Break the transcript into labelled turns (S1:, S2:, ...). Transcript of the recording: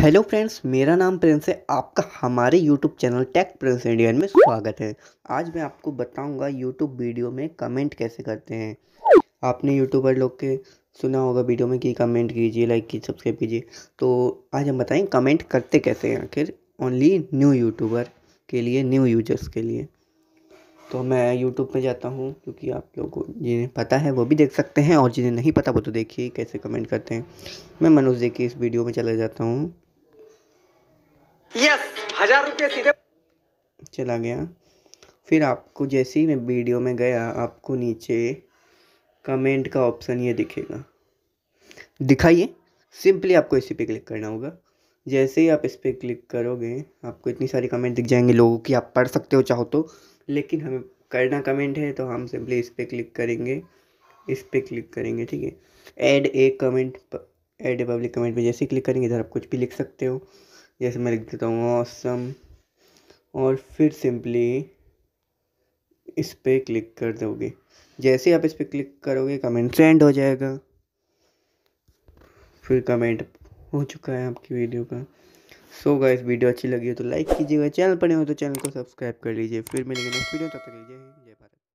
S1: hello friends मेरा नाम Prince है आपका हमारे YouTube channel Tech Prince Indian में स्वागत है आज मैं आपको बताऊंगा यूट्यूब वीडियो में कमेंट कैसे करते हैं आपने यूट्यूबर लोग के सुना होगा वीडियो में कि कमेंट कीजिए लाइक कीजिए सब्सक्राइब कीजिए तो आज हम बताएं कमेंट करते कैसे हैं आखिर ओनली न्यू यूट्यूबर के लिए न्यू यूजर्स के लिए तो मैं यूट्यूब पर जाता हूँ क्योंकि आप लोगों को जिन्हें पता है वो भी देख सकते हैं और जिन्हें नहीं पता वो तो देखिए कैसे कमेंट करते हैं मैं मनोज देखिए इस वीडियो में चला जाता हूँ
S2: यस हजार रुपये सीधे
S1: चला गया फिर आपको जैसे ही मैं वीडियो में गया आपको नीचे कमेंट का ऑप्शन ये दिखेगा दिखाइए सिंपली आपको इसी पे क्लिक करना होगा जैसे ही आप इस पर क्लिक करोगे आपको इतनी सारी कमेंट दिख जाएंगे लोगों की आप पढ़ सकते हो चाहो तो लेकिन हमें करना कमेंट है तो हम सिंपली इस पर क्लिक करेंगे इस पर क्लिक करेंगे ठीक है add a comment add a public comment पे जैसे ही क्लिक करेंगे इधर आप कुछ भी लिख सकते हो जैसे मैं लिख देता हूँ ऑसम और फिर सिंपली इस पर क्लिक कर दोगे जैसे आप इस पर क्लिक करोगे कमेंट सेंड हो जाएगा फिर कमेंट हो चुका है आपकी वीडियो का सो so गाइस वीडियो अच्छी लगी हो तो लाइक कीजिएगा चैनल पर नहीं हो तो चैनल को सब्सक्राइब कर लीजिए फिर मिलेंगे नेक्स्ट वीडियो तक तक लीजिए जय भारत